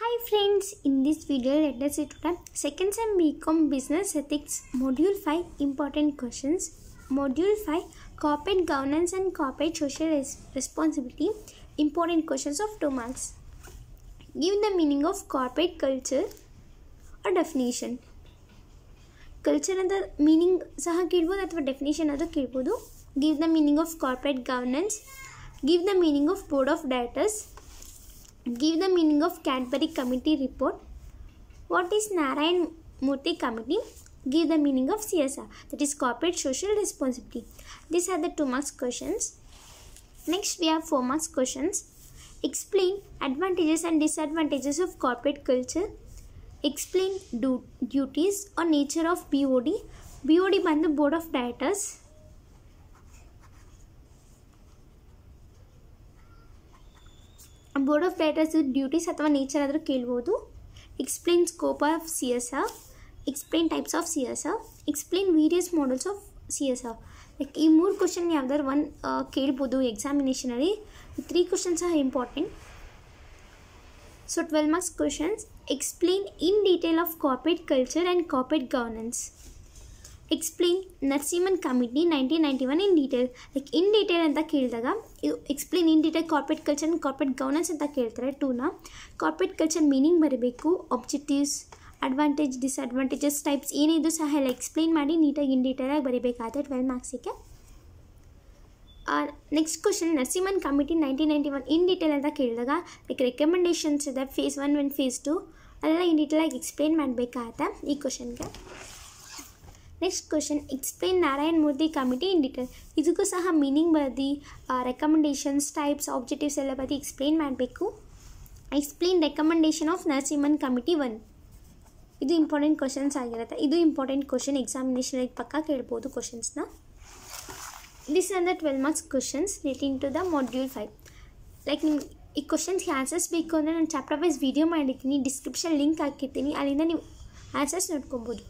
Hi friends, in this video let us see today second sem BCom Business Ethics Module 5 important questions. Module 5 Corporate Governance and Corporate Social Responsibility important questions of 2 marks. Give the meaning of corporate culture or definition. Culture ಅಂತ meaning ಸಹ ಕೇಳ್ಬೋದು ಅಥವಾ definition ಆದರೂ ಕೇಳ್ಬೋದು give the meaning of corporate governance give the meaning of board of directors Give the meaning of Canterbury Committee report. What is Narayan Murthy Committee? Give the meaning of CSR, that is Corporate Social Responsibility. These are the two marks questions. Next, we have four marks questions. Explain advantages and disadvantages of corporate culture. Explain duties or nature of BOD. BOD by the Board of Directors. Board of directors duties ಅಥವಾ nature ಆದರೂ ಕೇಳ್ಬೋದು explain scope of C S R explain types of C S R explain various models of C S R like ಈ ಮೂರು question ಯಾವ್ದಾದ್ರು one ಕೇಳ್ಬೋದು ಎಕ್ಸಾಮಿನೇಷನಲ್ಲಿ three questions are important so twelve marks questions explain in detail of corporate culture and corporate governance explain Narasimham committee nineteen ninety one in detail like in detail ಅಂತ ಕೇಳಿದಾಗ ಇದು explain in detail corporate culture and corporate governance ಅಂತ ಕೇಳ್ತಾರೆ ಟೂನ corporate culture meaning ಬರಬೇಕು objectives advantage disadvantages types ಏನಿದು ಸಹ ಎಲ್ಲ ಎಕ್ಸ್ಪ್ಲೇನ್ ಮಾಡಿ ನೀಟಾಗಿ ಇನ್ ಡೀಟೇಲಾಗಿ ಬರೀಬೇಕಾದ್ರೆ ಟ್ವೆಲ್ ಮಾರ್ಕ್ಸಿಗೆ next question Narasimham committee nineteen ninety one in detail ಅಂತ ಕೇಳಿದಾಗ ಲೈಕ್ ರೆಕಮೆಂಡೇಷನ್ಸ್ ಇದೆ phase one and phase two ಅದೆಲ್ಲ ಇನ್ ಡೀಟೇಲಾಗಿ ಎಕ್ಸ್ಪ್ಲೇನ್ ಮಾಡಬೇಕಾಗತ್ತೆ ಈ ಕ್ವಶನ್ಗೆ Next question Explain Narayan Murthy committee in detail. ಇದಕ್ಕೂ ಸಹ ಮೀನಿಂಗ್ ಬರ್ದು ರೆಕಮೆಂಡೇಷನ್ಸ್ ಟೈಪ್ಸ್ ಆಬ್ಜೆಕ್ಟಿವ್ಸ್ ಎಲ್ಲ ಬರ್ದು ಎಕ್ಸ್ಪ್ಲೇನ್ ಮಾಡಬೇಕು explain recommendation of Narasimham committee one ಇದು ಇಂಪಾರ್ಟೆಂಟ್ ಕ್ವಶನ್ಸ್ ಆಗಿರುತ್ತೆ ಇದು ಇಂಪಾರ್ಟೆಂಟ್ ಕ್ವಶನ್ ಎಕ್ಸಾಮಿನೇಷನಲ್ಲಿ ಪಕ್ಕ ಕೇಳ್ಬೋದು ಕ್ವಶನ್ಸ್ನ this are the twelve marks questions relating to the module five like ನಿಮ್ಗೆ ಈ ಕ್ವಶನ್ಸ್ಗೆ ಆನ್ಸರ್ಸ್ ಬೇಕು ಅಂದರೆ ನಾನು ಚಾಪ್ಟರ್ ವೈಸ್ ವಿಡಿಯೋ ಮಾಡಿರ್ತೀನಿ ಡಿಸ್ಕ್ರಿಪ್ಷನ್ ಲಿಂಕ್ ಹಾಕಿರ್ತೀನಿ ಅಲ್ಲಿಂದ ನೀವು ಆನ್ಸರ್ಸ್ ನೋಡ್ಕೊಬೋದು